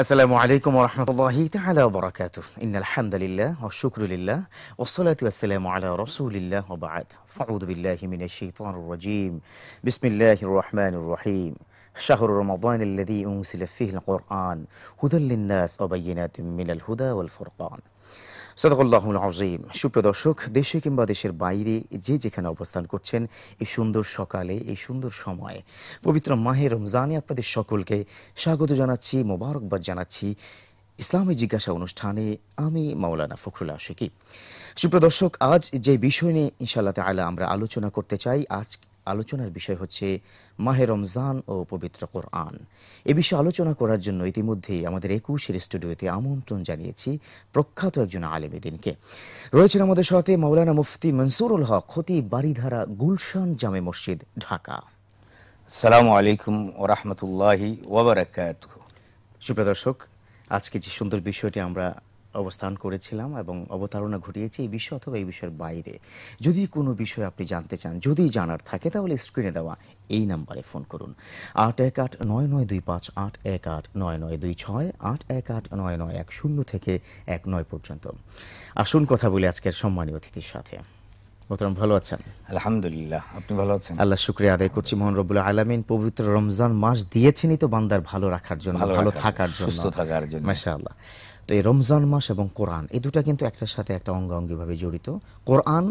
السلام عليكم ورحمة الله تعالى وبركاته إن الحمد لله والشكر لله والصلاة والسلام على رسول الله وبعد فأعوذ بالله من الشيطان الرجيم بسم الله الرحمن الرحيم شهر رمضان الذي أنزل فيه القرآن هدى للناس وبينات من الهدى والفرقان সুপ্রদর্শক দেশে কিংবা দেশের বাইরে যে যেখানে অবস্থান করছেন এই সুন্দর সকালে এই সুন্দর সময়ে পবিত্র মাহে রমজানে আপনাদের সকলকে স্বাগত জানাচ্ছি মোবারকবাদ জানাচ্ছি ইসলামী জিজ্ঞাসা অনুষ্ঠানে আমি মাওলানা ফখরুল আশিকি সুপ্রদর্শক আজ যে বিষয় নিয়ে ইনশাল্লাহ আলা আমরা আলোচনা করতে চাই আজ আলোচনার বিষয় হচ্ছে মাহে রমজান ও পবিত্র কোরআন এ বিষয়ে আলোচনা করার জন্য ইতিমধ্যেই আমাদের একুশের স্টুডিওতে আমন্ত্রণ জানিয়েছি প্রখ্যাত একজন এদিনকে রয়েছেন আমাদের সাথে মাওলানা মুফতি মনসুরুল হক খতি বাড়িধারা গুলশান জামে মসজিদ ঢাকা সালাম আলাইকুম ও রহমতুল্লাহ সুপ্রিয় দর্শক আজকে যে সুন্দর বিষয়টি আমরা অবস্থান করেছিলাম এবং অবতারণা ঘটিয়েছি এই বিষয় অথবা এই বিষয়ের বাইরে যদি কোনো বিষয় আপনি জানতে চান যদি জানার থাকে তাহলে স্ক্রিনে দেওয়া এই নাম্বারে ফোন করুন আট এক আট নয় নয় দুই পাঁচ আট এক আট নয় নয় দুই ছয় আট এক আট নয় নয় এক শূন্য থেকে এক নয় পর্যন্ত আসুন কথা বলি আজকের সম্মানীয় অতিথির সাথে মোহতরম ভালো আছেন আলহামদুলিল্লাহ আপনি ভালো আছেন আল্লাহ শুক্রিয়া আদায় করছি মোহন রবুল্লাহ আলামিন পবিত্র রমজান মাস দিয়েছেনই তো বান্দার ভালো রাখার জন্য ভালো থাকার জন্য সুস্থ থাকার জন্য তো এই রমজান মাস এবং কোরআন এই দুটা কিন্তু একটার সাথে একটা অঙ্গাঙ্গিভাবে জড়িত কোরআন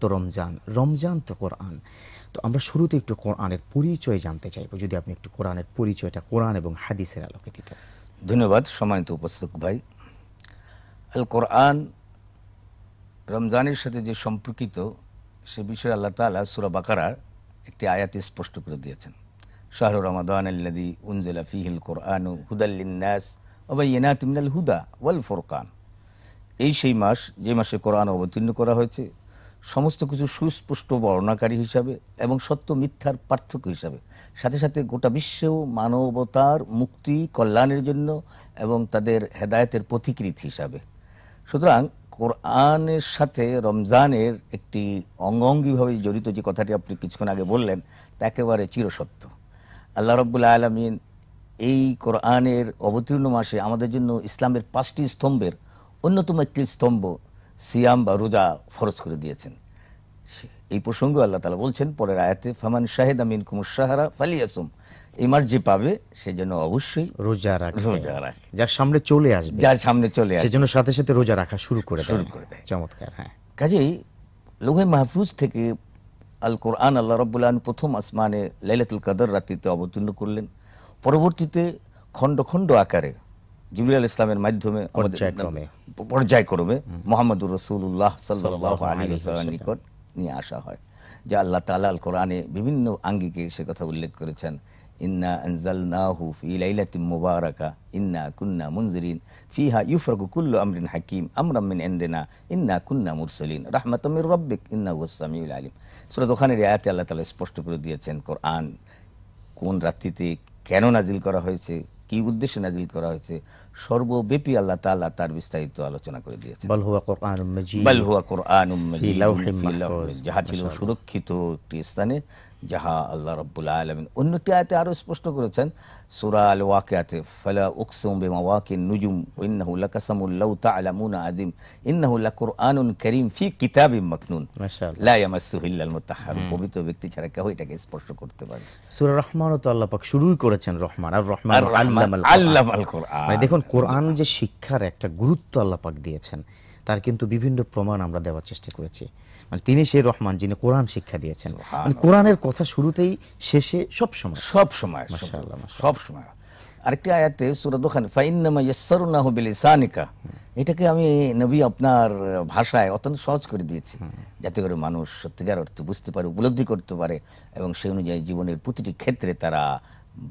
তো রমজান রমজান তো কোরআন তো আমরা শুরুতে একটু কোরআনের পরিচয় জানতে চাইব যদি আপনি একটু কোরআনের পরিচয়টা কোরআন এবং হাদিসের আলোকে দিতে ধন্যবাদ সম্মানিত উপস্থিত ভাই আল কোরআন রমজানের সাথে যে সম্পর্কিত সে বিষয়ে আল্লাহ তালা সুরা বাকারার একটি আয়াতে স্পষ্ট করে দিয়েছেন শাহরুর রমাদান আল্লাদি উনজেলা ফিহিল কোরআন হুদাল্লিন্নাস নাস ওবাইনাত হুদা ওয়াল ফোরকান এই সেই মাস যে মাসে কোরআন অবতীর্ণ করা হয়েছে সমস্ত কিছু সুস্পষ্ট বর্ণাকারী হিসাবে এবং সত্য মিথ্যার পার্থক্য হিসাবে সাথে সাথে গোটা বিশ্বেও মানবতার মুক্তি কল্যাণের জন্য এবং তাদের হেদায়তের পথিকৃত হিসাবে সুতরাং কোরআনের সাথে রমজানের একটি অঙ্গঙ্গিভাবে জড়িত যে কথাটি আপনি কিছুক্ষণ আগে বললেন তা একেবারে চিরসত্য আল্লাহ রব্বুল্লা আলমিন এই কোরআনের অবতীর্ণ মাসে আমাদের জন্য ইসলামের পাঁচটি স্তম্ভের অন্যতম একটি স্তম্ভ সিয়াম বা রোজা ফরজ করে দিয়েছেন এই প্রসঙ্গে আল্লাহ তালা বলছেন পরের আয়াতে ফামান শাহেদ আমিন কুমুর সাহারা ফালিয়াসুম এই মাস যে পাবে সে যেন অবশ্যই রোজা রাখে রোজা রাখে যার সামনে চলে আসবে যার সামনে চলে আসে সেজন্য সাথে সাথে রোজা রাখা শুরু করে শুরু করে দেয় চমৎকার হ্যাঁ কাজেই লোহে মাহফুজ থেকে আল কোরআন আল্লাহ রবুল্লাহ প্রথম আসমানে লাইলাতুল কাদর রাত্রিতে অবতীর্ণ করলেন পরবর্তীতে খণ্ড খণ্ড আকারে জিবরিয়াল ইসলামের মাধ্যমে পর্যায়ক্রমে মোহাম্মদুর রসুল্লাহ সাল্লাহ নিকট নিয়ে আসা হয় যে আল্লাহ তালা আল কোরআনে বিভিন্ন আঙ্গিকে সে কথা উল্লেখ করেছেন ইন্না ফি মুবারাকা ইন্না কুন্না মুনজিরিন ফিহা ইউফরাকু কুল্লু আমরিন হাকিম আমরাম মিন ইন্না কুন্না মুরসালিন রাহমাতাম মির রাব্বিক ইন্না হুয়াস সামিউল আলিম সূরা দোকানের আয়াতে আল্লাহ তাআলা স্পষ্ট করে দিয়েছেন কোরআন কোন রাত্রিতে কেন নাজিল করা হয়েছে কি উদ্দেশ্যে নাজিল করা হয়েছে সর্বব্যাপী আল্লাহ তাআলা তার বিস্তারিত আলোচনা করে দিয়েছেন বাল হুয়া কোরআনুম মাজিদ বাল হুয়া কোরআনুম মাজিদ যাহা ছিল সুরক্ষিত একটি স্থানে যাহা আল্লাহ রাব্বুল আলামিন অন্য আয়াতে আরো স্পষ্ট করেছেন সূরা আল ওয়াকিআতে ফালা উকসিমু বিমা ওয়াকিন নুজুম ইন্নাহু লাকাসামুল লাউ তা'লামুনা আযীম ইন্নাহু লাকুরআনুন কারীম ফি কিতাবিম মাকনুন মাশাআল্লাহ লা ইয়ামাসসুহু ইল্লাল মুতাহহার পবিত্র ব্যক্তি ছাড়া কেউ এটাকে স্পর্শ করতে পারে সূরা রহমান তো আল্লাহ পাক শুরুই করেছেন রহমান আর রহমান কোরআন মানে দেখুন কোরআন যে শিক্ষার একটা গুরুত্ব আল্লাহ দিয়েছেন তার কিন্তু বিভিন্ন প্রমাণ আমরা দেওয়ার চেষ্টা করেছি মানে তিনি সেই রহমান যিনি কোরআন শিক্ষা দিয়েছেন মানে কোরআনের কথা শুরুতেই শেষে সব সময় সব সময় সব সময় আরেকটি আয়াতে সুরা দোকান ফাইন্নামা নাহবিল ইসানিকা এটাকে আমি নবী আপনার ভাষায় অত্যন্ত সহজ করে দিয়েছি যাতে করে মানুষ সত্যিকার অর্থে বুঝতে পারে উপলব্ধি করতে পারে এবং সেই অনুযায়ী জীবনের প্রতিটি ক্ষেত্রে তারা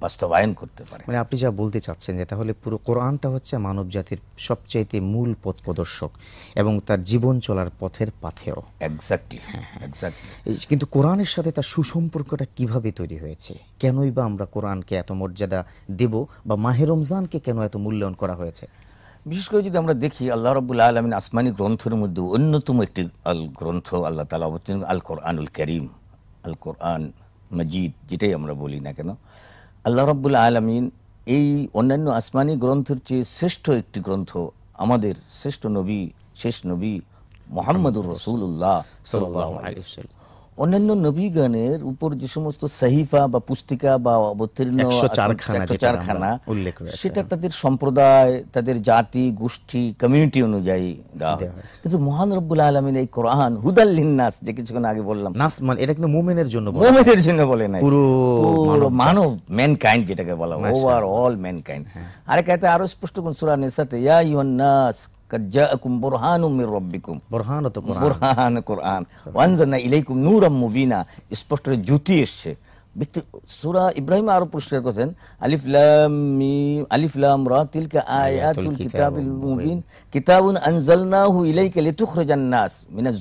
বাস্তবায়ন করতে পারে মানে আপনি যা বলতে চাচ্ছেন যে তাহলে পুরো কোরআনটা হচ্ছে মানব জাতির সবচাইতে মূল পথ প্রদর্শক এবং তার জীবন চলার পথের পাথেও একজাক্টলি হ্যাঁ, হ্যাঁ। কিন্তু কোরআনের সাথে তার সুসম্পর্কটা কিভাবে তৈরি হয়েছে কেনই বা আমরা কোরআনকে এত মর্যাদা দেব বা মাহে রমজানকে কেন এত মূল্যায়ন করা হয়েছে বিশেষ করে যদি আমরা দেখি আল্লাহ রবুল্লা আলমিন আসমানি গ্রন্থের মধ্যে অন্যতম একটি আল গ্রন্থ আল্লাহ তালা অবতীর্ণ আল কোরআনুল করিম আল কোরআন মজিদ যেটাই আমরা বলি না কেন আল্লাহ রব্বুল আলমিন এই অন্যান্য আসমানি গ্রন্থের চেয়ে শ্রেষ্ঠ একটি গ্রন্থ আমাদের শ্রেষ্ঠ নবী শেষ নবী মোহাম্মদুর রসুল্লাহ সাল্লাহ অন্যান্য নবীগণের উপর যে সমস্ত সাহিফা বা পুস্তিকা বা অবতীর্ণ চারখানা সেটা তাদের সম্প্রদায় তাদের জাতি গোষ্ঠী কমিউনিটি অনুযায়ী কিন্তু মহান রব্বুল আলমিন এই কোরআন হুদাল্লিনাস যে কিছুক্ষণ আগে বললাম নাস মানে এটা কিন্তু মোমেনের জন্য মোমেনের জন্য বলে না পুরো মানব ম্যান কাইন্ড যেটাকে বলা ওভার অল কাইন্ড আরেক একটা আরো স্পষ্ট কোন সুরা নেসাতে ইয়া ইউ নাস কাজ্জাকুম বুরহানুম মির রব্বিকুম বুরহান তো বুরহান কোরআন ওয়ানজানা ইলাইকুম নূরাম মুবিনা স্পষ্ট জ্যোতি এসছে ব্যক্তি সুরা ইব্রাহিম আরো পুরস্কার করেছেন রা তিলকা আয়াতুল কিতাবিল মুবিন কিতাবুন আনজালনাহু ইলাইকা লিতুখরিজান নাস মিনাজ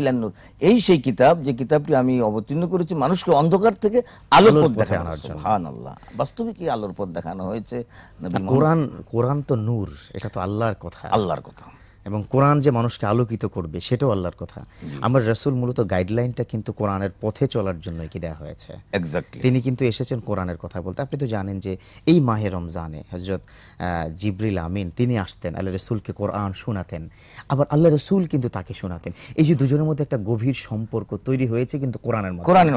ইলান নূর এই সেই কিতাব যে কিতাবটি আমি অবতীর্ণ করেছি মানুষকে অন্ধকার থেকে আলোর পথ দেখানোর জন্য সুবহানাল্লাহ বাস্তবে কি আলোর পথ দেখানো হয়েছে কোরআন কোরআন তো নূর এটা তো আল্লাহর কথা আল্লাহর কথা এবং কোরআন যে মানুষকে আলোকিত করবে সেটাও আল্লাহর কথা আমার রসুল মূলত গাইডলাইনটা কিন্তু কোরআনের পথে চলার জন্যই কি দেওয়া হয়েছে তিনি কিন্তু এসেছেন কোরআনের কথা বলতে আপনি তো জানেন যে এই মাহে রমজানে হজরত জিবরিল আমিন তিনি আসতেন আল্লাহ রসুলকে কোরআন শোনাতেন আবার আল্লাহ রসুল কিন্তু তাকে শোনাতেন এই যে দুজনের মধ্যে একটা গভীর সম্পর্ক তৈরি হয়েছে কিন্তু কোরআনের কোরআনের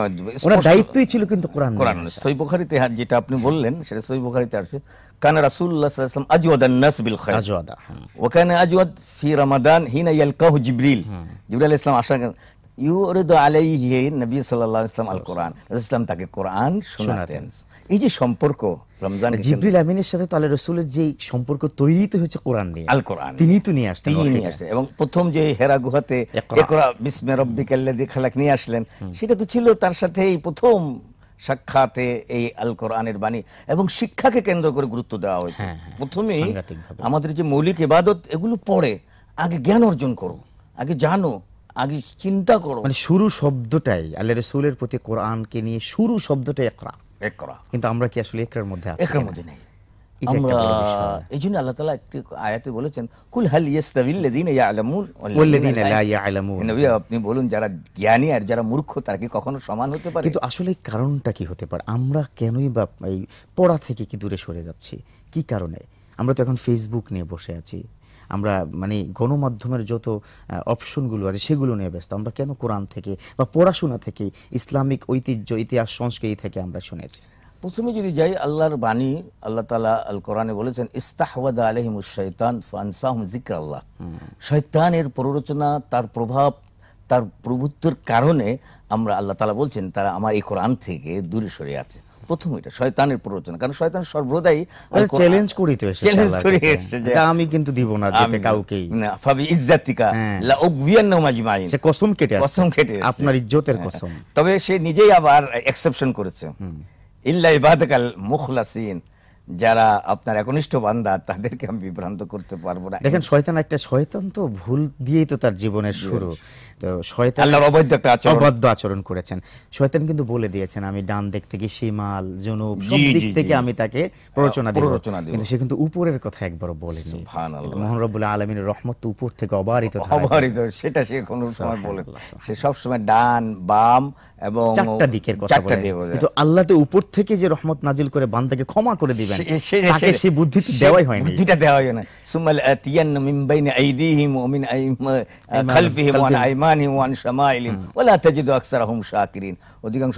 ওনার দায়িত্বই ছিল কিন্তু কোরআন কোরআন সৈবখারিতে হ্যাঁ, যেটা আপনি বললেন সেটা সৈবখারিতে আসছে কানা রাসুল্লাহ হ্যাঁ। আজওয়াদ আজওয়াদা ওখানে আজওয়াদ ফি রমাদান হিনা ইয়ালকাহ জিবরিল জিবরিল ইসলাম আসা ইউরিদ আলাইহি নবী সাল্লাল্লাহু আলাইহি ইসলাম আল কোরআন ইসলাম তাকে কোরআন শোনাতেন এই যে সম্পর্ক রমজান জিব্রিল আমিনের সাথে তাহলে রসুলের যে সম্পর্ক তৈরি তো হয়েছে কোরআন নিয়ে আল কোরআন তিনি তো নিয়ে আসতেন তিনি নিয়ে আসতেন এবং প্রথম যে হেরা গুহাতে একরা বিসমি রব্বিকাল্লাযী খালাক নিয়ে আসলেন সেটা তো ছিল তার সাথে এই প্রথম সাক্ষাতে এই আল কোরআনের বাণী এবং শিক্ষাকে কেন্দ্র করে গুরুত্ব দেওয়া হয়েছে হ্যাঁ, হ্যাঁ, প্রথমে আমাদের যে মৌলিক ইবাদত এগুলো পড়ে আগে জ্ঞান অর্জন করো আগে জানো আগে চিন্তা করো মানে শুরু শব্দটাই আল্লাহ রসুলের প্রতি কোরআনকে নিয়ে শুরু শব্দটাই একরা একরা কিন্তু আমরা কি আসলে একরার মধ্যে একরার মধ্যে নেই আমরা এই জন্য আল্লাহ তালা একটি আয়াতে বলেছেন কুল হাল ইয়াস্তাবিল্লাদিন ইয়ালামুন ওয়াল্লাদিন লা ইয়ালামুন নবী আপনি বলুন যারা জ্ঞানী আর যারা মূর্খ তারা কি কখনো সমান হতে পারে কিন্তু আসলে কারণটা কি হতে পারে আমরা কেনই বা এই পড়া থেকে কি দূরে সরে যাচ্ছি কি কারণে আমরা তো এখন ফেসবুক নিয়ে বসে আছি আমরা মানে গণমাধ্যমের যত অপশনগুলো আছে সেগুলো নিয়ে ব্যস্ত আমরা কেন কোরআন থেকে বা পড়াশোনা থেকে ইসলামিক ঐতিহ্য ইতিহাস সংস্কৃতি থেকে আমরা শুনেছি প্রথমে যদি যাই আল্লাহর বাণী আল্লাহ তালা আল কোরআনে বলেছেন ইস্তাহওয়াদ আলহিম শৈতান ফানসাহম জিক্র আল্লাহ শৈতানের প্ররোচনা তার প্রভাব তার প্রভুত্বের কারণে আমরা আল্লাহ তালা বলছেন তারা আমার এই কোরআন থেকে দূরে সরে আছে প্রথম এটা শয়তানের প্ররোচনা কারণ শয়তান সর্বদাই চ্যালেঞ্জ মানে করিতে চ্যালেঞ্জ করে এসেছে আমি কিন্তু দিব না যেতে কাউকে না ফাবি ইজ্জাতিকা হ্যাঁ। লা সে কসম কেটে কসম কেটে আপনার ইজ্জতের কসম হ্যাঁ। তবে সে নিজেই আবার এক্সেপশন করেছে إلا عبادك المخلصين যারা আপনার একনিষ্ঠ বান্দা তাদেরকে আমি বিভ্রান্ত করতে পারবো না দেখেন শয়তান একটা শয়তান তো ভুল দিয়েই তো তার জীবনের শুরু তো শয়তান আল্লাহর অবৈধ একটা আচরণ অবাধ্য আচরণ করেছেন শয়তান কিন্তু বলে দিয়েছেন আমি ডান দিক থেকে শিমাল জনুব সব দিক থেকে আমি তাকে প্ররোচনা দেব কিন্তু সে কিন্তু উপরের কথা একবার বলেনি সুবহানাল্লাহ মহান রব্বুল আলামিন রহমত তো উপর থেকে অবারিত থাকে অবারিত সেটা সে কোনো সময় বলে সে সব সময় ডান বাম এবং চারটি দিকের কথা বলে কিন্তু আল্লাহ তো উপর থেকে যে রহমত নাজিল করে বান্দাকে ক্ষমা করে দিবেন অধিকাংশ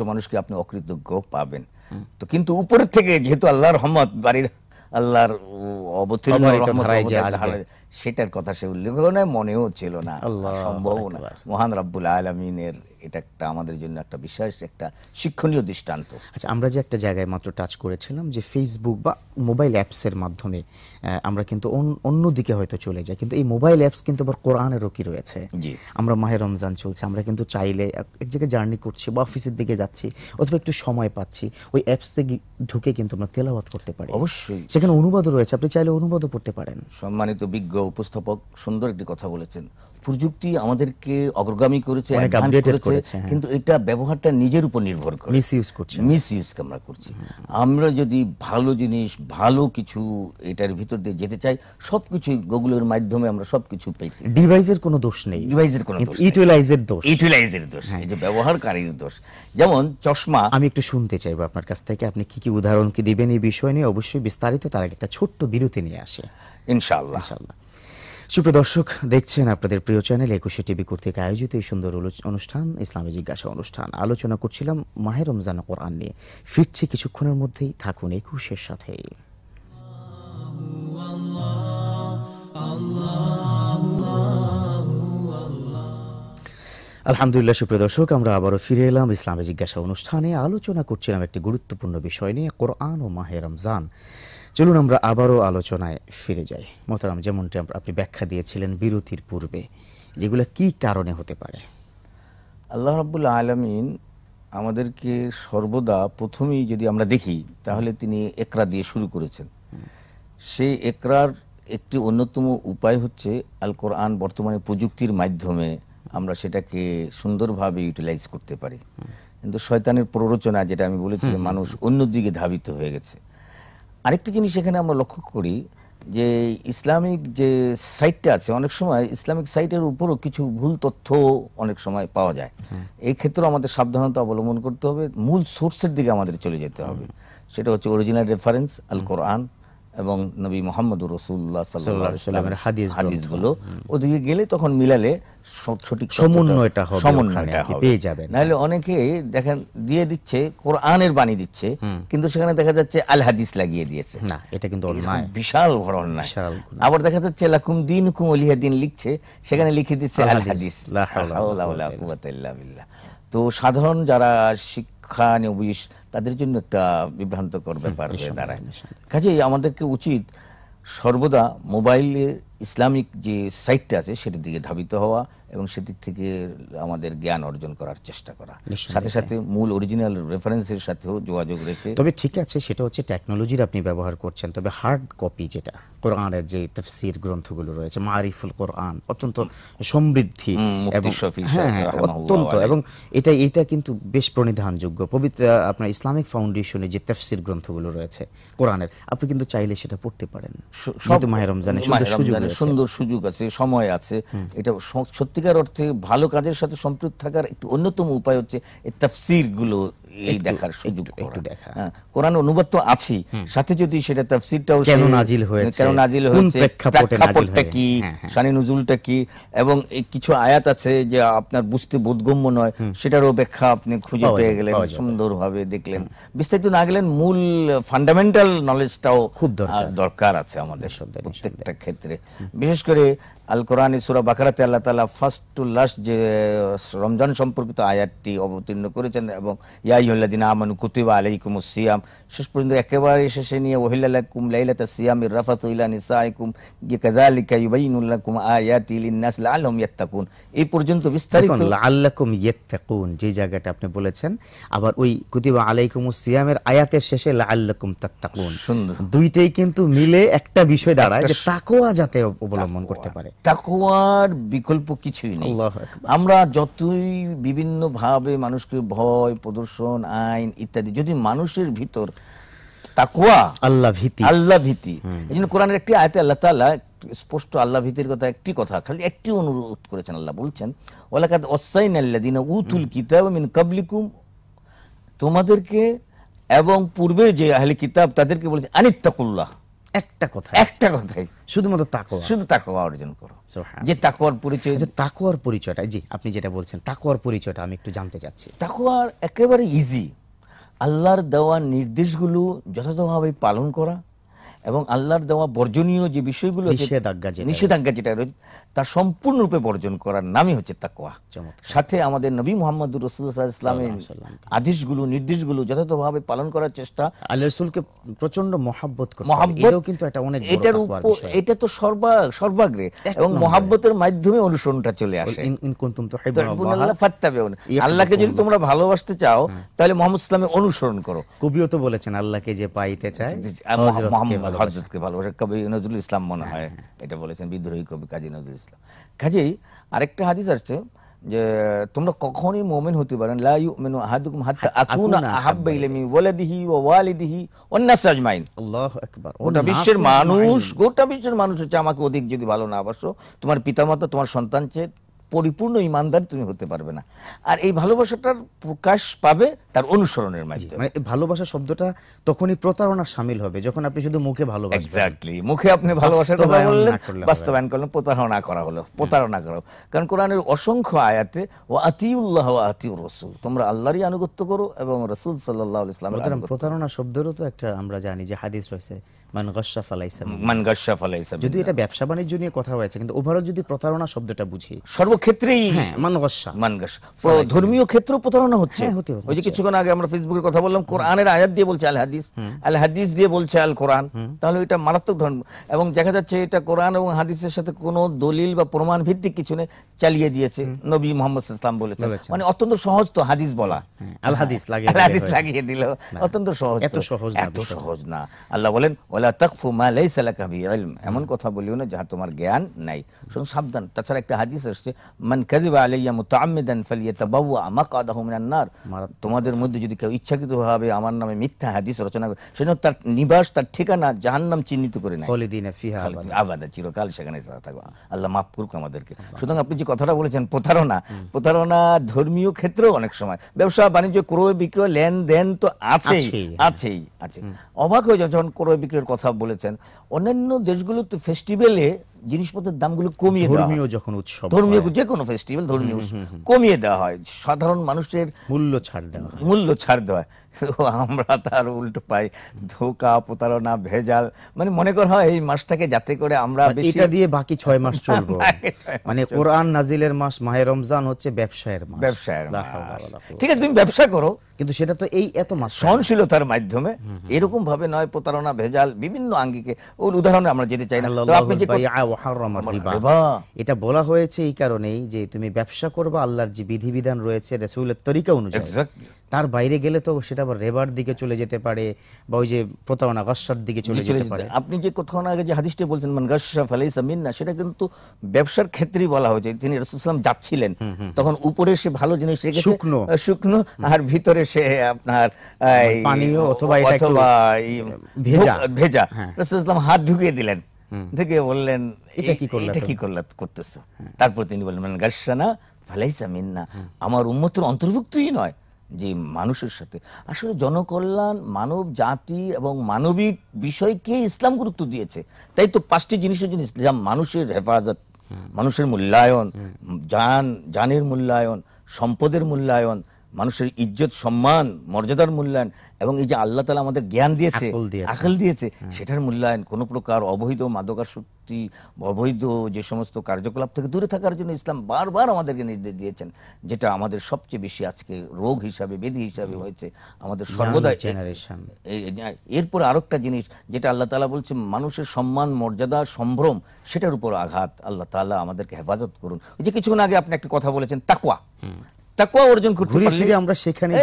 মানুষকে আপনি অকৃতজ্ঞ পাবেন তো কিন্তু উপর থেকে যেহেতু আল্লাহর রহমত বাড়ি আল্লাহর অবতীর্ণ সেটার কথা সে উল্লেখ নয় মনেও ছিল না সম্ভব না মহান রাব্বুল আলমিনের এটা একটা আমাদের জন্য একটা বিশেষ একটা শিক্ষণীয় দৃষ্টান্ত আচ্ছা আমরা যে একটা জায়গায় মাত্র টাচ করেছিলাম যে ফেসবুক বা মোবাইল অ্যাপসের মাধ্যমে আমরা কিন্তু অন্য দিকে হয়তো চলে যাই কিন্তু এই মোবাইল অ্যাপস কিন্তু আবার কোরআনেরও কি রয়েছে আমরা মাহে রমজান চলছে আমরা কিন্তু চাইলে এক জায়গায় জার্নি করছি বা অফিসের দিকে যাচ্ছি অথবা একটু সময় পাচ্ছি ওই অ্যাপসে ঢুকে কিন্তু আমরা তেলাওয়াত করতে পারি অবশ্যই সেখানে অনুবাদও রয়েছে আপনি চাইলে অনুবাদও করতে পারেন সম্মানিত বিজ্ঞ যোগ্য উপস্থাপক সুন্দর একটি কথা বলেছেন প্রযুক্তি আমাদেরকে অগ্রগামী করেছে মানে হ্যাঁ। কিন্তু এটা ব্যবহারটা নিজের উপর নির্ভর করে মিসইউজ করছে মিসইউজ আমরা করছি আমরা যদি ভালো জিনিস ভালো কিছু এটার ভিতর দিয়ে যেতে চাই সবকিছু গুগলের মাধ্যমে আমরা সবকিছু পেতে ডিভাইসের কোনো দোষ নেই ডিভাইসের কোনো দোষ ইউটিলাইজার দোষ ইউটিলাইজার দোষ হ্যাঁ। এই যে ব্যবহারকারীর দোষ যেমন চশমা আমি একটু শুনতে চাইবো আপনার কাছ থেকে আপনি কি কি উদাহরণ কি দিবেন এই বিষয় নিয়ে অবশ্যই বিস্তারিত তার একটা ছোট্ট বিরতি নিয়ে আসে ইনশাল্লাহ ইনশাআল্লাহ সুপ্র দর্শক দেখছেন আপনাদের প্রিয় চ্যানেল একুশে টিভি কর্তৃক আয়োজিত এই সুন্দর অনুষ্ঠান ইসলামী জিজ্ঞাসা অনুষ্ঠান আলোচনা করছিলাম মাহে রমজান কোরআন নিয়ে ফিরছি কিছুক্ষণের মধ্যেই থাকুন একুশের সাথে আলহামদুলিল্লাহ সুপ্রিয় দর্শক আমরা আবারও ফিরে এলাম ইসলামী জিজ্ঞাসা অনুষ্ঠানে আলোচনা করছিলাম একটি গুরুত্বপূর্ণ বিষয় নিয়ে কোরআন ও মাহে রমজান চলুন আমরা আবারও আলোচনায় ফিরে যাই মোতারাম যেমনটি আপনি ব্যাখ্যা দিয়েছিলেন বিরতির পূর্বে যেগুলো কি কারণে হতে পারে আল্লাহ রাবুল আলমিন আমাদেরকে সর্বদা প্রথমেই যদি আমরা দেখি তাহলে তিনি একরা দিয়ে শুরু করেছেন সেই একরার একটি অন্যতম উপায় হচ্ছে আল কোরআন বর্তমানে প্রযুক্তির মাধ্যমে আমরা সেটাকে সুন্দরভাবে ইউটিলাইজ করতে পারি কিন্তু শয়তানের প্ররোচনা যেটা আমি বলেছি মানুষ অন্যদিকে ধাবিত হয়ে গেছে আরেকটি জিনিস এখানে আমরা লক্ষ্য করি যে ইসলামিক যে সাইটটা আছে অনেক সময় ইসলামিক সাইটের উপরও কিছু ভুল তথ্য অনেক সময় পাওয়া যায় এই ক্ষেত্রে আমাদের সাবধানতা অবলম্বন করতে হবে মূল সোর্সের দিকে আমাদের চলে যেতে হবে সেটা হচ্ছে অরিজিনাল রেফারেন্স আল কোরআন এবং নবী মোহাম্মদুর রসুল্লাহ সাল্লামের হাদিস হাদিসগুলো ওদিকে গেলে তখন মিলালে সঠিক সমন্বয়টা সমন্বয়টা পেয়ে যাবে নাহলে অনেকে দেখেন দিয়ে দিচ্ছে কোরআনের বাণী দিচ্ছে কিন্তু সেখানে দেখা যাচ্ছে আল হাদিস লাগিয়ে দিয়েছে না এটা কিন্তু বিশাল বড় অন্যায় আবার দেখা যাচ্ছে লাকুম দিন কুম লিখছে সেখানে লিখে দিচ্ছে আল হাদিস লা হাওলা ওয়া কুওয়াতা ইল্লা বিল্লাহ তো সাধারণ যারা শিক্ষা নিবিশ তাদের জন্য একটা বিভ্রান্তকর ব্যাপার হয়ে দাঁড়ায় কাজেই আমাদেরকে উচিত সর্বদা মোবাইলে ইসলামিক যে সাইটটা আছে সেটার দিকে ধাবিত হওয়া এবং সেদিক থেকে আমাদের জ্ঞান অর্জন করার চেষ্টা করা সাথে সাথে মূল অরিজিনাল রেফারেন্সের সাথেও যোগাযোগ রেখে তবে ঠিক আছে সেটা হচ্ছে টেকনোলজির আপনি ব্যবহার করছেন তবে হার্ড কপি যেটা কোরআনের যে তফসির গ্রন্থগুলো রয়েছে মারিফুল কোরআন অত্যন্ত সমৃদ্ধি হ্যাঁ, হ্যাঁ, অত্যন্ত এবং এটা এটা কিন্তু বেশ প্রণিধানযোগ্য পবিত্র আপনার ইসলামিক ফাউন্ডেশনে যে তফসির গ্রন্থগুলো রয়েছে কোরআনের আপনি কিন্তু চাইলে সেটা পড়তে পারেন সব মাহের রমজানের সুযোগ মানে সুন্দর সুযোগ আছে সময় আছে এটা সত্যিকার অর্থে ভালো কাজের সাথে সম্পৃক্ত থাকার একটি অন্যতম উপায় হচ্ছে এই তাফসিরগুলো এই দেখার সুযোগ একটু দেখা হ্যাঁ, কোরআন অনুবাদ তো সাথে যদি সেটা তাফসিরটাও কেন নাজিল হয়েছে কেন নাজিল হয়েছে কি হ্যাঁ, হ্যাঁ। শানি কি এবং কিছু আয়াত আছে যে আপনার বুঝতে বোধগম্য নয় সেটারও ব্যাখ্যা আপনি খুঁজে পেয়ে গেলেন সুন্দরভাবে দেখলেন বিস্তারিত না গেলেন মূল ফান্ডামেন্টাল নলেজটাও খুব দরকার আছে আমাদের প্রত্যেকটা ক্ষেত্রে বিশেষ করে আল কোরআন ইসুরা বাকারাতে আল্লাহ তালা ফার্স্ট টু লাস্ট যে রমজান সম্পর্কিত আয়াতটি অবতীর্ণ করেছেন এবং ইয়াইহল্লাদিন আমান কুতিবা আলাইকুম সিয়াম শেষ পর্যন্ত একেবারে শেষে নিয়ে ওহিল্লাকুম লাইলাতা সিয়াম রাফাতুল্লা নিসাইকুম কাজালিকা ইউবাইনুল্লাকুম আয়াতি লিন্নাস লাআলহুম ইয়াত্তাকুন এই পর্যন্ত বিস্তারিত লাআল্লাকুম ইয়াত্তাকুন যে জায়গাটা আপনি বলেছেন আবার ওই কুতিবা আলাইকুম সিয়ামের আয়াতের শেষে লাআল্লাকুম তাত্তাকুন দুইটাই কিন্তু মিলে একটা বিষয় দাঁড়ায় যে তাকওয়া যাতে অবলম্বন করতে পারে তাকুয়ার বিকল্প কিছুই নেই আমরা যতই বিভিন্ন ভাবে মানুষকে ভয় প্রদর্শন আইন ইত্যাদি যদি মানুষের ভিতর তাকুয়া আল্লাহ ভীতি আল্লাহ ভীতি এই জন্য কোরআনের একটি আয়তে আল্লাহ তালা স্পষ্ট আল্লাহ ভীতির কথা একটি কথা খালি একটি অনুরোধ করেছেন আল্লাহ বলছেন ওলাকাত অসাইন আল্লাদিন উতুল কিতাব মিন কাবলিকুম তোমাদেরকে এবং পূর্বের যে আহলে কিতাব তাদেরকে বলেছে আনিত্তাকুল্লাহ একটা কথা একটা কথাই শুধুমাত্র তাকোয়া শুধু তাকোয়া অর্জন করো হ্যাঁ। যে তাকোয়ার পরিচয় আচ্ছা, যে তাকোয়ার পরিচয়টা জি আপনি যেটা বলছেন তাকোয়ার পরিচয়টা আমি একটু জানতে চাচ্ছি তাকোয়ার একেবারে ইজি আল্লাহর দেওয়া নির্দেশগুলো যথাযথভাবে পালন করা এবং আল্লাহর দেওয়া বর্জনীয় যে বিষয়গুলো নিষেধাজ্ঞা যেটা রয়েছে তা সম্পূর্ণরূপে বর্জন করার নামই হচ্ছে তাকোয়া সাথে আমাদের নবী মোহাম্মদ রসুল্লাহ ইসলামের আদেশগুলো নির্দেশগুলো যথাযথভাবে পালন করার চেষ্টা আল্লাহকে প্রচন্ড মহাব্বত কিন্তু এটা অনেক এটার এটা তো সর্বা সর্বাগ্রে এবং মহাব্বতের মাধ্যমে অনুসরণটা চলে আসে আল্লাহকে যদি তোমরা ভালোবাসতে চাও হ্যাঁ। তাহলে মোহাম্মদ ইসলামে অনুসরণ করো কবিও তো বলেছেন আল্লাহকে যে পাইতে চায় মোহাম্মদ হজরতকে ভালোবাসা কবি নজরুল ইসলাম মনে হ্যাঁ, হয় হ্যাঁ, হ্যাঁ। এটা বলেছেন বিদ্রোহী কবি কাজী নজরুল ইসলাম কাজেই আরেকটা হাদিস আসছে যে তোমরা কখনই মোমেন হতে পারেন লা ইউমিনু আহাদুকুম হাত্তা আকুনা আহাব্বা ইলাইহি ওয়ালাদিহি ওয়া ওয়ালিদিহি ওয়ান নাস আজমাইন আল্লাহু আকবার গোটা বিশ্বের মানুষ গোটা বিশ্বের মানুষ হচ্ছে আমাকে অধিক যদি ভালো না বাসো তোমার পিতামাতা তোমার সন্তান চেয়ে পরিপূর্ণ ইমানদার তুমি হতে পারবে না আর এই ভালোবাসাটার প্রকাশ পাবে তার অনুসরণের মাঝে মানে ভালোবাসা শব্দটা তখনই প্রতারণার সামিল হবে যখন আপনি শুধু মুখে ভালোবাসবেন এক্স্যাক্টলি মুখে আপনি ভালোবাসার কথা বললেন বাস্তবায়ন করলেন প্রতারণা করা হলো প্রতারণা করা কারণ কোরআনের অসংখ্য আয়াতে ও আতিউল্লাহ ও আতিউর রসুল তোমরা আল্লাহরই আনুগত্য করো এবং রসুল সাল্লাহ ইসলাম প্রতারণা শব্দেরও তো একটা আমরা জানি যে হাদিস রয়েছে মানগস্যা ফালাইসা মানগস্যা যদি এটা ব্যবসা বাণিজ্য নিয়ে কথা হয়েছে কিন্তু ওভারঅল যদি প্রতারণা শব্দটা বুঝি সর্ব হ্যাঁ। ধর্মীয় ক্ষেত্র প্রতারণা হচ্ছে হ্যাঁ, ওই যে কিছুক্ষণ আগে আমরা ফেসবুকে কথা বললাম কোরআনের আয়াত দিয়ে বলছে আল হাদিস আল হাদিস দিয়ে বলছে আল কোরআন তাহলে এটা মারাত্মক ধর্ম এবং দেখা যাচ্ছে এটা কোরআন এবং হাদিসের সাথে দলিল বা প্রমাণ ভিত্তিক কিছু নেই চালিয়ে দিয়েছে নবী মোহাম্মদ ইসলাম বলেছেন মানে অত্যন্ত সহজ তো হাদিস বলা হ্যাঁ, আল হাদিস লাগিয়ে আল হাদিস লাগিয়ে দিল অত্যন্ত সহজ এত সহজ এত সহজ না আল্লাহ বলেন ওয়ালা তাকফু মা লাইসা লাকা এমন কথা বলিও না যাহা তোমার জ্ঞান নাই শুনুন সাবধান তাছাড়া একটা হাদিস আসছে মান কাযিবা আলাইয়া মুতাআম্মিদান ফালিয়াতাবাওয়া মাকআদাহু মিনান নার তোমাদের মধ্যে যদি কেউ ইচ্ছাকৃতভাবে আমার নামে মিথ্যা হাদিস রচনা করে সেজন্য তার নিবাস তার ঠিকানা জাহান্নাম চিহ্নিত করে নেয় খালিদিনা ফিহা আবাদ চিরকাল সেখানে থাকবে আল্লাহ maaf করুক আমাদেরকে সুতরাং আপনি যে কথাটা বলেছেন প্রতারণা প্রতারণা ধর্মীয় ক্ষেত্রেও অনেক সময় ব্যবসা বাণিজ্য ক্রয় বিক্রয় লেনদেন তো আছে আছে আছে অবাক হয়ে যখন ক্রয় বিক্রয়ের কথা বলেছেন অন্যান্য দেশগুলোতে ফেস্টিভ্যালে জিনিসপত্রের দামগুলো কমিয়ে ধর্মীয় যখন উৎসব ধর্মীয় যে কোনো ফেস্টিভ্যাল ধর্মীয় কমিয়ে দেওয়া হয় সাধারণ মানুষের মূল্য ছাড় দেওয়া মূল্য ছাড় দেওয়া হয় আমরা তার উল্টো পাই ধোকা প্রতারণা ভেজাল মানে মনে করা হয় হ্যাঁ, এই মাসটাকে যাতে করে আমরা মানে এটা দিয়ে বাকি ছয় মাস চলবো মানে কোরআন নাজিলের মাস মাহে রমজান হচ্ছে ব্যবসায়ের মাস ব্যবসায়ের ঠিক আছে তুমি ব্যবসা করো কিন্তু সেটা তো এই এত মাস সহনশীলতার মাধ্যমে এরকম ভাবে নয় প্রতারণা ভেজাল বিভিন্ন আঙ্গিকে ওর উদাহরণে আমরা যেতে চাই না এটা বলা হয়েছে এই কারণেই যে তুমি ব্যবসা করবা আল্লাহর যে বিধিবিধান রয়েছে রাসূলের তরিকা অনুযায়ী তার বাইরে গেলে তো সেটা আবার রেবার দিকে চলে যেতে পারে বা ওই যে প্রতারণা গসার দিকে চলে যেতে পারে আপনি যে কোথাও আগে যে হাদিসটি বলছেন মান গস্যা ফালাই না সেটা কিন্তু ব্যবসার ক্ষেত্রে বলা হয়েছে তিনি রসুলাম যাচ্ছিলেন তখন উপরে সে ভালো জিনিস রেখে শুকনো শুকনো আর ভিতরে সে আপনার মানে পানীয় অথবা অথবা ভেজা ভেজা হ্যাঁ। রসুলাম হাত ঢুকিয়ে দিলেন দেখে বললেন এটা কি করলে এটা কি করলে করতেছ তারপর তিনি বললেন গাসানা ফালাইসা না আমার উন্মতের অন্তর্ভুক্তই নয় যে মানুষের সাথে আসলে জনকল্যাণ মানব জাতি এবং মানবিক বিষয়কে ইসলাম গুরুত্ব দিয়েছে তাই তো পাঁচটি জিনিসের জন্য ইসলাম মানুষের হেফাজত মানুষের মূল্যায়ন জান যানের মূল্যায়ন সম্পদের মূল্যায়ন মানুষের ইজ্জত সম্মান মর্যাদার মূল্যায়ন এবং এই যে আল্লাহ তালা আমাদের জ্ঞান দিয়েছে আকল দিয়েছে হ্যাঁ। সেটার মূল্যায়ন কোনো প্রকার অবৈধ মাদকাশক্তি অবৈধ যে সমস্ত কার্যকলাপ থেকে দূরে থাকার জন্য ইসলাম বারবার আমাদেরকে নির্দেশ দিয়েছেন যেটা আমাদের সবচেয়ে বেশি আজকে রোগ হিসাবে বেদি হিসাবে হয়েছে আমাদের সর্বদা এরপর আরেকটা জিনিস যেটা আল্লাহ তালা বলছে মানুষের সম্মান মর্যাদা সম্ভ্রম সেটার উপর আঘাত আল্লাহ তালা আমাদেরকে হেফাজত করুন ওই যে কিছুক্ষণ আগে আপনি একটা কথা বলেছেন তাকুয়া তাকুয়া অর্জন করতে পারলে আমরা সেখানে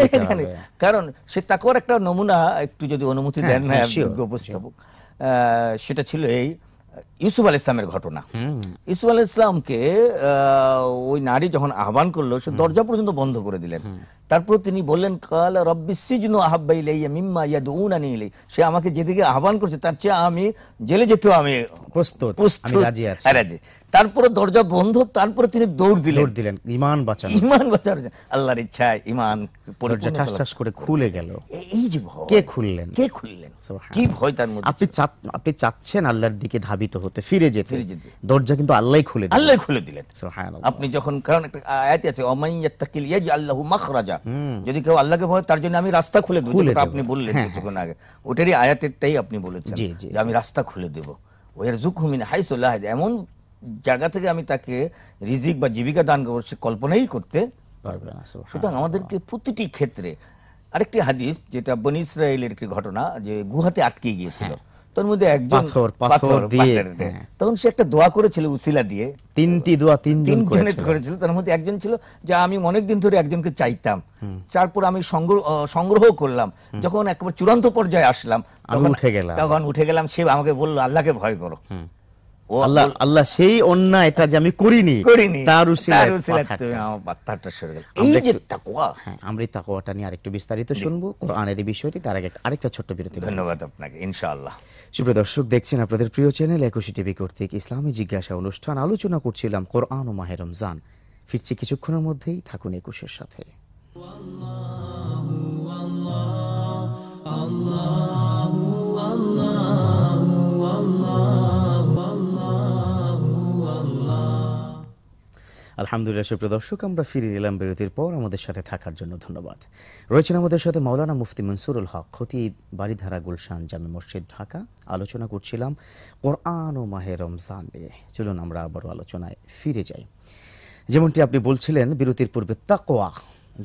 কারণ সে তাকুয়ার একটা নমুনা একটু যদি অনুমতি হ্যাঁ, দেন হ্যাঁ, না উপস্থাপক সেটা ছিল এই ইউসুফ আল ইসলামের ঘটনা ইউসুফ আল ইসলামকে ওই নারী যখন আহ্বান করলো সে দরজা পর্যন্ত বন্ধ করে দিলেন তারপর তিনি বললেন কাল রব্বি সিজনু আহাব্বাই লাইয়া মিম্মা ইয়াদউনানি ইলাই সে আমাকে যেদিকে আহ্বান করছে তার চেয়ে আমি জেলে যেতেও আমি প্রস্তুত আমি রাজি আছি হ্যাঁ, রাজি তারপরে দরজা বন্ধ তারপরে তিনি দৌড় দিলেন দৌড় দিলেন ইমান বাঁচান ইমান বাঁচার আল্লাহর ইচ্ছায় ইমান দরজা ঠাস ঠাস করে খুলে গেল এই যে ভয় কে খুললেন কে খুললেন কি ভয় তার মধ্যে আপনি চাত আপনি চাচ্ছেন আল্লাহর দিকে ধাবিত হতে ফিরে যেতে ফিরে যেতে দরজা কিন্তু আল্লাহই খুলে দিলেন আল্লাহই খুলে দিলেন সুবহানাল্লাহ আপনি যখন কারণ একটা আয়াত আছে ওমান ইয়াত্তাকিল ইয়াজআল্লাহু মাখরাজা যদি কেউ আল্লাহকে ভয় তার জন্য আমি রাস্তা খুলে দেব আপনি বললেন হ্যাঁ, হ্যাঁ। কিছুক্ষণ আগে ওটারই আয়াতেরটাই আপনি বলেছেন যে আমি রাস্তা খুলে দেব ওয়ারজুকহু মিন হাইসু লা এমন জায়গা থেকে আমি তাকে রিজিক বা জীবিকা দান করবো সে কল্পনাই করতে পারবে না সুতরাং আমাদেরকে প্রতিটি ক্ষেত্রে আরেকটি হাদিস যেটা বন ইসরায়েলের একটি ঘটনা যে গুহাতে আটকে গিয়েছিল হ্যাঁ। তোর মধ্যে একজন পাথর পাথর দিয়ে হ্যাঁ। তখন সে একটা দোয়া করেছিল উসিলা দিয়ে তিনটি দোয়া তিন দিন করেছিল তার মধ্যে একজন ছিল যা আমি অনেক দিন ধরে একজনকে চাইতাম তারপর আমি সংগ্রহ করলাম যখন একবার চূড়ান্ত পর্যায়ে আসলাম তখন উঠে গেলাম তখন উঠে গেলাম সে আমাকে বলল আল্লাহকে ভয় করো আল্লাহ আল্লাহ সেই অন্যায় এটা যে আমি করিনি তার এই যে হ্যাঁ, আমরা এই তাকওয়াটা নিয়ে আরেকটু বিস্তারিত শুনবো কোরআনের এই বিষয়টি তার আগে আরেকটা ছোট্ট বিরতি ধন্যবাদ আপনাকে ইনশাআল্লাহ সুপ্রিয় দর্শক দেখছেন আপনাদের প্রিয় চ্যানেল একুশে টিভি কর্তৃক ইসলামী জিজ্ঞাসা অনুষ্ঠান আলোচনা করছিলাম কোরআন ও মাহে রমজান ফিরছি কিছুক্ষণের মধ্যেই থাকুন একুশের সাথে আল্লাহ আল্লাহ আলহামদুলিল্লাহ সুপ্রিয় দর্শক আমরা ফিরে এলাম বিরতির পর আমাদের সাথে থাকার জন্য ধন্যবাদ রয়েছেন আমাদের সাথে মাওলানা মুফতি মনসুরুল হক ক্ষতি বাড়িধারা গুলশান জামে মসজিদ ঢাকা আলোচনা করছিলাম কোরআন ও মাহে রমজান নিয়ে চলুন আমরা আবারও আলোচনায় ফিরে যাই যেমনটি আপনি বলছিলেন বিরতির পূর্বে তাকোয়া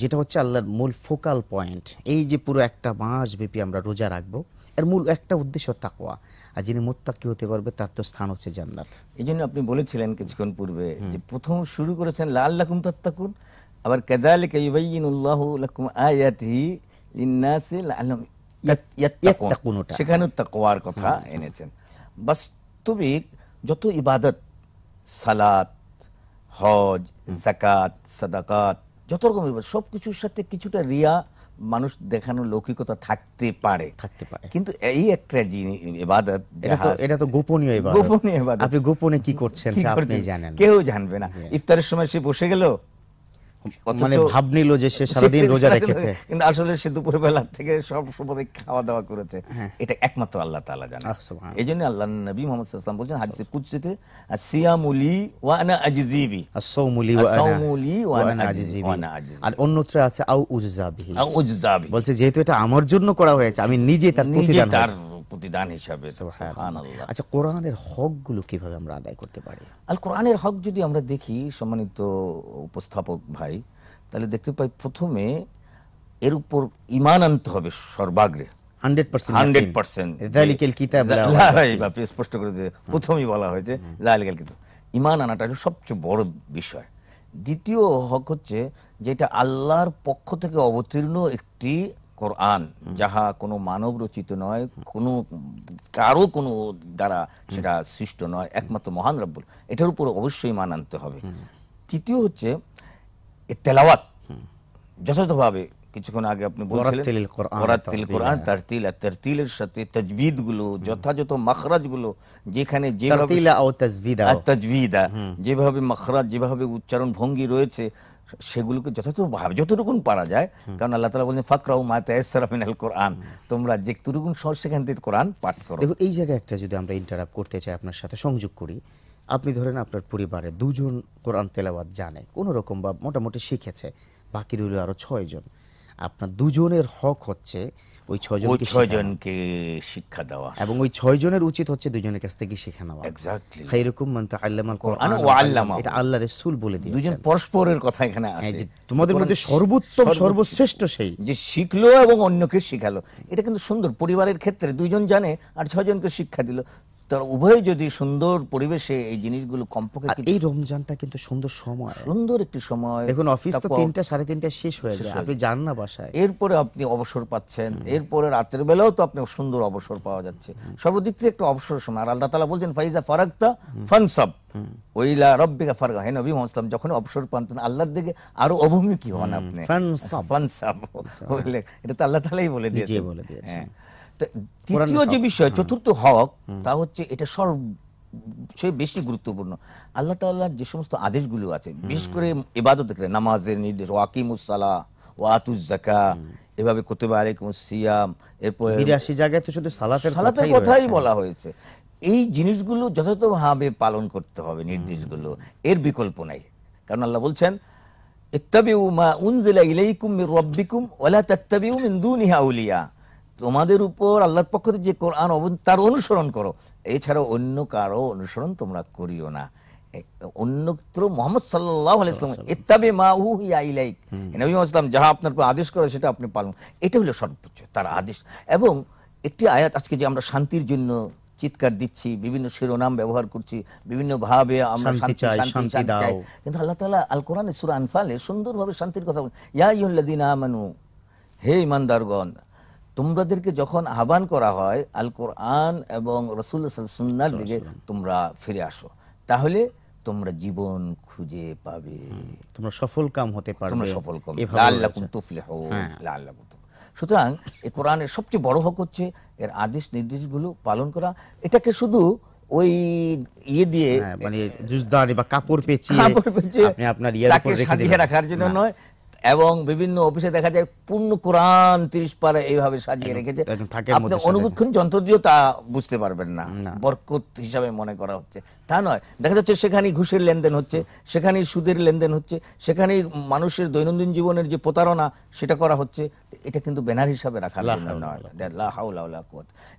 যেটা হচ্ছে আল্লাহর মূল ফোকাল পয়েন্ট এই যে পুরো একটা মাস ব্যাপী আমরা রোজা রাখবো এর মূল একটা উদ্দেশ্য তাকোয়া আর যিনি মোত্তাকি হতে পারবে তার তো স্থান হচ্ছে জান্নাত এই জন্য আপনি বলেছিলেন কিছুক্ষণ পূর্বে যে প্রথম শুরু করেছেন লাল লাকুম তাত্তাকুন আবার কেদালিকা ইউবাইন উল্লাহ লাকুম আয়াতি সেখানে তাকওয়ার কথা এনেছেন বাস্তবিক যত ইবাদত সালাত হজ জাকাত সাদাকাত যত রকম সব কিছুর সাথে কিছুটা রিয়া মানুষ দেখানো লৌকিকতা থাকতে পারে থাকতে পারে কিন্তু এই একটা জিনিস এটা তো এটা তো গোপনীয় গোপনীয় ইবাদত আপনি গোপনে কি করছেন আপনি জানেন কেউ জানবে না ইফতারের সময় সে বসে গেল মানে ভাব নিল যে সে সারাদিন রোজা রেখেছে কিন্তু আসলে সে দুপুর বেলা থেকে সব সময় খাওয়া দাওয়া করেছে হ্যাঁ। এটা একমাত্র আল্লাহ জানে এই জন্য আল্লাহ নবী মোহাম্মদ সিয়ামুলি আজিজিবি আজিজিবি আর অন্যত্র আছে আউ আউ বলছে যেহেতু এটা আমার জন্য করা হয়েছে আমি নিজে তার প্রতিদান প্রতিদান হিসাবে আচ্ছা কোরআনের হকগুলো কিভাবে আমরা আদায় করতে পারি আল কোরআনের হক যদি আমরা দেখি সম্মানিত উপস্থাপক ভাই তাহলে দেখতে পাই প্রথমে এর উপর ইমান আনতে হবে সর্বাগ্রে স্পষ্ট করে প্রথমেই বলা হয়েছে জালিকাল কিতাব ইমান আনাটা সবচেয়ে বড় বিষয় দ্বিতীয় হক হচ্ছে যেটা আল্লাহর পক্ষ থেকে অবতীর্ণ একটি কোরআন যাহা কোনো মানব রচিত নয় কোনো কারো কোনো দ্বারা সেটা সৃষ্ট নয় একমাত্র মহান রব্বুল এটার উপর অবশ্যই মান আনতে হবে তৃতীয় হচ্ছে তেলাওয়াত যথাযথভাবে কিছুক্ষণ আগে আপনি বলছিলেন তারতিল আর তারতিলের সাথে তাজবিদ গুলো যথাযথ মাখরাজ গুলো যেখানে যেভাবে যেভাবে মাখরাজ যেভাবে উচ্চারণ ভঙ্গি রয়েছে সেগুলোকে যথাযথভাবে যতটুকুন পারা যায় কারণ আল্লাহ তালা বলছেন ফাকরাউ মা তায়াসরাফিনাল কোরআন তোমরা যে তুরুকুন সহজ সেখান থেকে কোরআন পাঠ করো দেখো এই জায়গায় একটা যদি আমরা ইন্টারাপ করতে চাই আপনার সাথে সংযোগ করি আপনি ধরেন আপনার পরিবারে দুজন কোরআন তেলাওয়াত জানে কোনো রকম বা মোটামুটি শিখেছে বাকি রইল আরও ছয়জন আপনার দুজনের হক হচ্ছে ওই ছয়জনকে শিক্ষা দেওয়া এবং ওই ছয়জনের উচিত হচ্ছে দুজনের কাছ থেকে শিক্ষা নেওয়া এক্স্যাক্টলি খাইরুকুম মান তাআল্লামাল কোরআন ওয়া আল্লামা এটা রাসূল বলে দিয়েছেন দুজন পরস্পরের কথা এখানে হ্যাঁ, আসে তোমাদের মধ্যে সর্বোত্তম সর্বশ্রেষ্ঠ সেই যে শিখলো এবং অন্যকে শিখালো এটা কিন্তু সুন্দর পরিবারের ক্ষেত্রে দুইজন জানে আর ছয়জনকে শিক্ষা দিল তার উভয় যদি সুন্দর পরিবেশে এই জিনিসগুলো কমপক্ষে এই রমজানটা কিন্তু সুন্দর সময় সুন্দর একটি সময় দেখুন অফিস তো তিনটা সাড়ে তিনটা শেষ হয়ে যায় আপনি যান না বাসায় এরপরে আপনি অবসর পাচ্ছেন এরপরে রাতের বেলাও তো আপনি সুন্দর অবসর পাওয়া যাচ্ছে সর্বদিক থেকে একটা অবসর সময় আর আল্লাহ তালা বলছেন ফাইজা ফারাক্তা ফানসাব ওইলা রব্বিকা ফারগা হে নবী মোহাম্মদ যখন অবসর পান তখন আল্লাহর দিকে আরো অভূমিকি হন আপনি ফানসাব ফানসাব এটা তো আল্লাহ তালাই বলে দিয়েছে বলে দিয়েছে হ্যাঁ। দ্বিতীয় যে বিষয় চতুর্থ হক তা হচ্ছে এটা সর্ব সে বেশি গুরুত্বপূর্ণ আল্লাহ তাল্লাহ যে সমস্ত আদেশগুলো আছে বিশেষ করে এবাদত ক্ষেত্রে নামাজের নির্দেশ ওয়াকিমুসালা ওয়াতুজাকা এভাবে কুতুবা আলাইকুম সিয়াম এরপর বিরাশি জায়গায় তো শুধু সালাতের সালাতের কথাই বলা হয়েছে এই জিনিসগুলো যথাযথভাবে পালন করতে হবে নির্দেশগুলো এর বিকল্প নাই কারণ আল্লাহ বলছেন ইত্তাবিউ মা উনজিলা ইলাইকুম মির রাব্বিকুম ওয়ালা লা তাত্তাবিউ মিন দুনিহা আউলিয়া তোমাদের উপর আল্লাহর পক্ষ থেকে যে কোরআন তার অনুসরণ করো এছাড়া অন্য কারো অনুসরণ তোমরা করিও না অন্যত্র মোহাম্মদ সাল্লাহ নবী ইসলাম যাহা আপনার আদেশ করে সেটা আপনি পালন এটা হলো সর্বোচ্চ তার আদেশ এবং একটি আয়াত আজকে যে আমরা শান্তির জন্য চিৎকার দিচ্ছি বিভিন্ন শিরোনাম ব্যবহার করছি বিভিন্ন ভাবে আমরা শান্তি শান্তি চাই কিন্তু আল্লাহ তালা আল কোরআনে আনফালে সুন্দরভাবে শান্তির কথা বলেন ইয়া আমানু হে ইমানদারগণ তোমাদেরকে যখন আহ্বান করা হয় আল কোরআন এবং রসুল সুন্নার দিকে তোমরা ফিরে আসো তাহলে তোমরা জীবন খুঁজে পাবে তোমরা সফল কাম হতে পারবে তোমরা সফল কাম লাআল্লাকুম তুফলিহুন হ্যাঁ। লাআল্লাকুম সুতরাং এই কোরআনের সবচেয়ে বড় হক হচ্ছে এর আদেশ নির্দেশগুলো পালন করা এটাকে শুধু ওই ইয়ে দিয়ে হ্যাঁ, মানে জুজদানি বা কাপড় পেঁচিয়ে আপনি আপনার ইয়ার উপর রেখে রাখার জন্য নয় এবং বিভিন্ন অফিসে দেখা যায় পূর্ণ কোরআন তিরিশ পারে এইভাবে সাজিয়ে রেখেছে আপনি অনুবীক্ষণ যন্ত্র দিয়েও তা বুঝতে পারবেন না বরকত হিসাবে মনে করা হচ্ছে তা নয় দেখা যাচ্ছে সেখানে ঘুষের লেনদেন হচ্ছে সেখানে সুদের লেনদেন হচ্ছে সেখানে মানুষের দৈনন্দিন জীবনের যে প্রতারণা সেটা করা হচ্ছে এটা কিন্তু ব্যানার হিসাবে রাখা নয়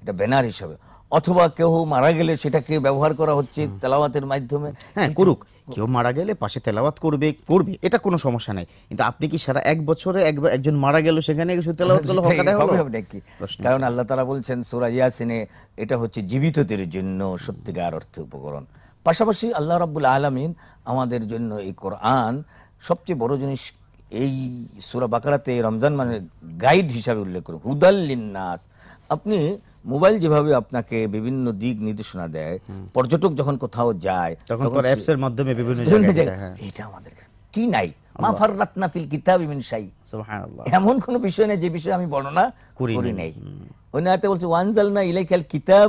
এটা ব্যানার হিসাবে অথবা কেউ মারা গেলে সেটাকে ব্যবহার করা হচ্ছে তেলাওয়াতের মাধ্যমে হ্যাঁ, করুক কেউ মারা গেলে পাশে তেলাওয়াত করবে করবে এটা কোনো সমস্যা নাই কিন্তু আপনি কি সারা এক বছরে একবার একজন মারা গেল সেখানে কিছু তেলাওয়াত করলে হবে নাকি কারণ আল্লাহ তালা বলছেন সুরা ইয়াসিনে এটা হচ্ছে জীবিতদের জন্য সত্যিকার অর্থ উপকরণ পাশাপাশি আল্লাহ রাব্বুল আলামিন আমাদের জন্য এই কোরআন সবচেয়ে বড় জিনিস এই সুরা বাকারাতে রমজান মানে গাইড হিসাবে উল্লেখ করুন হুদাল্লিন্নাস আপনি মোবাইল যেভাবে আপনাকে বিভিন্ন দিক নির্দেশনা দেয় পর্যটক যখন কোথাও যায় তখন অ্যাপস এর মাধ্যমে বিভিন্ন জায়গায় হ্যাঁ। এটা আমাদের কি নাই মা ফাররাতনা ফিল কিতাবি মিন শাই সুবহানাল্লাহ এমন কোন বিষয় নেই যে বিষয়ে আমি বর্ণনা করি নাই অন্য আয়াতে বলছে ওয়ানজালনা ইলাইকাল কিতাব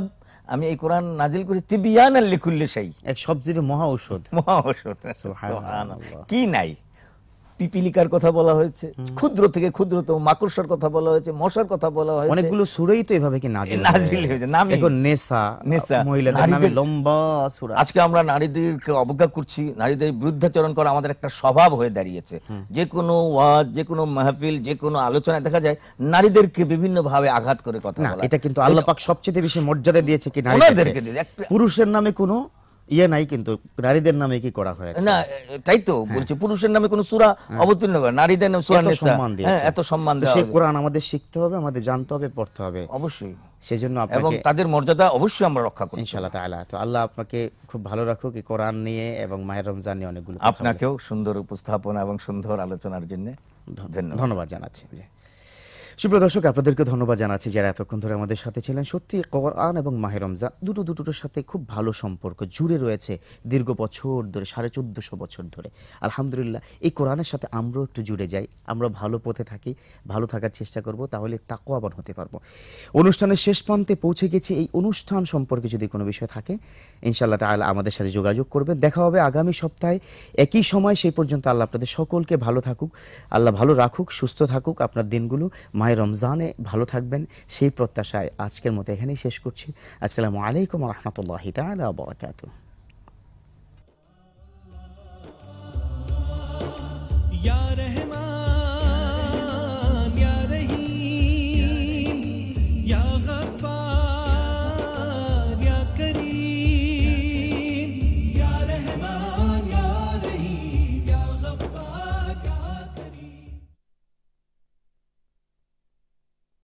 আমি এই কোরআন নাজিল করি তিবিয়ানাল লিকুল্লি শাই এক সবজির মহা ঔষধ মহা ঔষধ সুবহানাল্লাহ কি নাই পিপিলিকার কথা বলা হয়েছে ক্ষুদ্র থেকে ক্ষুদ্রতম মাকড়সার কথা বলা হয়েছে মশার কথা বলা হয়েছে অনেকগুলো সুরেই তো এভাবে কি নাজিল নাজিল হয়েছে নাম এখন নেসা নেসা মহিলাদের নামে লম্বা সুরা আজকে আমরা নারীদেরকে অবজ্ঞা করছি নারীদের বিরুদ্ধাচরণ করা আমাদের একটা স্বভাব হয়ে দাঁড়িয়েছে যে কোনো ওয়াজ যে কোনো মাহফিল যে কোনো আলোচনায় দেখা যায় নারীদেরকে বিভিন্ন ভাবে আঘাত করে কথা বলা এটা কিন্তু আল্লাহ পাক সবচেয়ে বেশি মর্যাদা দিয়েছে কি নারীদেরকে পুরুষের নামে কোনো ইয়ে নাই কিন্তু নারীদের নামে কি করা হয়েছে না তাই তো হ্যাঁ। বলছে পুরুষের নামে কোনো সূরা হ্যাঁ। অবতীর্ণ করে নারীদের নামে সূরা সম্মান হ্যাঁ, দিয়ে এত সম্মান দেওয়া সেই কোরআন আমাদের শিখতে হবে আমাদের জানতে হবে পড়তে হবে অবশ্যই সেজন্য আপনাকে এবং তাদের মর্যাদা অবশ্যই আমরা রক্ষা করব ইনশাআল্লাহ তাআলা তো আল্লাহ আপনাকে খুব ভালো রাখুক এই কোরআন নিয়ে এবং মায়ের রমজান নিয়ে অনেকগুলো আপনাকেও সুন্দর উপস্থাপনা এবং সুন্দর আলোচনার জন্য ধন্যবাদ জানাচ্ছি সুপ্রিয় দর্শক আপনাদেরকে ধন্যবাদ জানাচ্ছি যারা এতক্ষণ ধরে আমাদের সাথে ছিলেন সত্যি কোরআন এবং মাহে রমজা দুটো দুটোর সাথে খুব ভালো সম্পর্ক জুড়ে রয়েছে দীর্ঘ বছর ধরে সাড়ে চোদ্দোশো বছর ধরে আলহামদুলিল্লাহ এই কোরআনের সাথে আমরাও একটু জুড়ে যাই আমরা ভালো পথে থাকি ভালো থাকার চেষ্টা করব তাহলে আবার হতে পারবো অনুষ্ঠানের শেষ প্রান্তে পৌঁছে গেছি এই অনুষ্ঠান সম্পর্কে যদি কোনো বিষয় থাকে ইনশাআল্লাহ তাহলে আমাদের সাথে যোগাযোগ করবেন দেখা হবে আগামী সপ্তাহে একই সময় সেই পর্যন্ত আল্লাহ আপনাদের সকলকে ভালো থাকুক আল্লাহ ভালো রাখুক সুস্থ থাকুক আপনার দিনগুলো মাহে মায়ের রমজানে ভালো থাকবেন সেই প্রত্যাশায় আজকের মতো এখানেই শেষ করছি আসসালামু আলাইকুম রহমতুল্লাহ তালা বরাকাতু Ya